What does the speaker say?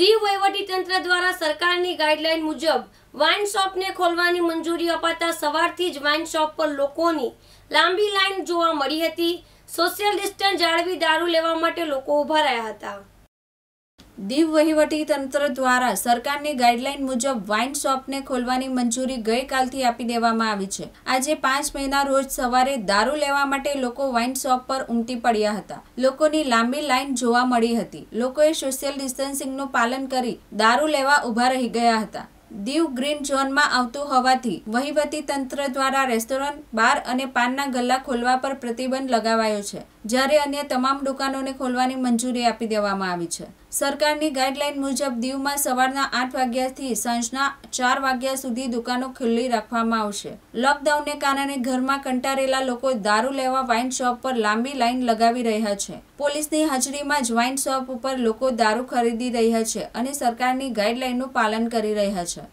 દીવ તંત્ર દ્વારા સરકારની ગાઈડલાઈન મુજબ વાઇન શોપને ખોલવાની મંજૂરી અપાતા સવારથી જ વાઇન શોપ પર લોકોની લાંબી લાઈન જોવા મળી હતી સોશિયલ ડિસ્ટન્સ જાળવી દારૂ લેવા માટે લોકો ઉભા રહ્યા હતા દીવ તંત્ર દ્વારા સરકારની ગાઈડલાઈન મુજબ વાઇન શોપને ખોલવાની મંજૂરી ગઈકાલથી આપી દેવામાં આવી છે આજે પાંચ મહિના રોજ સવારે દારૂ લેવા માટે લોકો વાઇન શોપ પર ઉમટી પડ્યા હતા લોકોની લાંબી લાઇન જોવા મળી હતી લોકોએ સોશિયલ ડિસ્ટન્સિંગનું પાલન કરી દારૂ લેવા ઊભા રહી ગયા હતા દીવ ગ્રીન ઝોનમાં આવતું હોવાથી વહીવટી તંત્ર દ્વારા રેસ્ટોરન્ટ બાર અને પાનના ગલ્લા ખોલવા પર પ્રતિબંધ લગાવાયો છે જ્યારે અન્ય તમામ દુકાનોને ખોલવાની મંજૂરી આપી દેવામાં આવી છે સરકારની ગાઈડલાઈન મુજબ દીવમાં સવારના આઠ વાગ્યાથી સાંજના ચાર વાગ્યા સુધી દુકાનો ખુલ્લી રાખવામાં આવશે લોકડાઉનને કારણે ઘરમાં કંટારેલા લોકો દારૂ લેવા વાઇન શોપ પર લાંબી લાઇન લગાવી રહ્યા છે પોલીસની હાજરીમાં જ વાઇન શોપ ઉપર લોકો દારૂ ખરીદી રહ્યા છે અને સરકારની ગાઈડલાઈનનું પાલન કરી રહ્યા છે